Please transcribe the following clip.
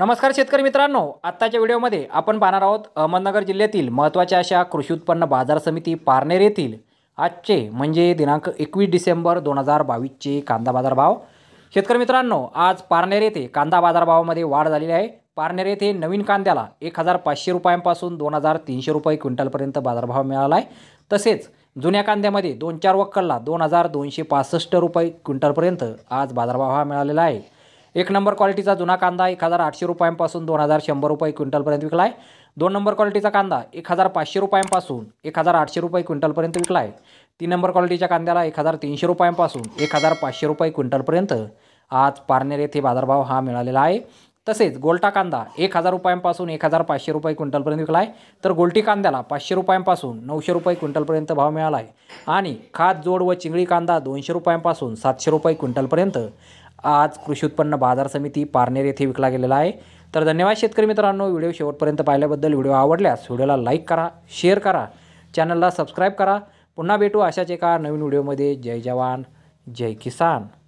नमस्कार शेतकरी मित्रांनो आत्ताच्या व्हिडिओमध्ये आपण पाहणार आहोत अहमदनगर जिल्ह्यातील महत्त्वाच्या अशा कृषी उत्पन्न बाजार समिती पारनेर येथील आजचे म्हणजे दिनांक एकवीस डिसेंबर दोन हजार बावीसचे कांदा बाजार भाव शेतकरी मित्रांनो आज पारनेर येथे कांदा बाजारभावामध्ये वाढ झालेली आहे पारनेर येथे नवीन कांद्याला एक हजार पाचशे रुपयांपासून दोन हजार तीनशे रुपये क्विंटलपर्यंत बाजारभाव मिळाला आहे तसेच जुन्या कांद्यामध्ये दोन चार वक्कलला दोन हजार दोनशे पासष्ट रुपये क्विंटलपर्यंत आज बाजारभाव हा मिळालेला आहे एक नंबर क्वालिटीचा जुना कांदा एक हजार आठशे रुपयांपासून दोन हजार शंभर रुपये क्विंटलपर्यंत विकला आहे दोन नंबर क्वालिटीचा कांदा एक हजार पाचशे रुपयांपासून एक हजार आठशे रुपये क्विंटलपर्यंत विकला आहे तीन नंबर क्वालिटीच्या कांद्याला एक हजार तीनशे रुपयांपासून एक हजार पाचशे रुपये क्विंटलपर्यंत आज पारनेर येथे बाजारभाव हा मिळालेला आहे तसेच गोलटा कांदा एक हजार रुपयांपासून एक हजार पाचशे रुपये क्विंटलपर्यंत विकला आहे तर गोलटी कांद्याला पाचशे रुपयांपासून नऊशे रुपये क्विंटलपर्यंत भाव मिळाला आहे आणि खाद जोड व चिंगळी कांदा दोनशे रुपयांपासून सातशे रुपये क्विंटलपर्यंत आज कृषी उत्पन्न बाजार समिती पारनेर येथे विकला गेलेला आहे तर धन्यवाद शेतकरी मित्रांनो व्हिडिओ शेवटपर्यंत पाहिल्याबद्दल व्हिडिओ आवडल्यास व्हिडिओला लाईक करा शेअर करा चॅनलला सबस्क्राईब करा पुन्हा भेटू अशाच एका नवीन व्हिडिओमध्ये जय जवान जय किसान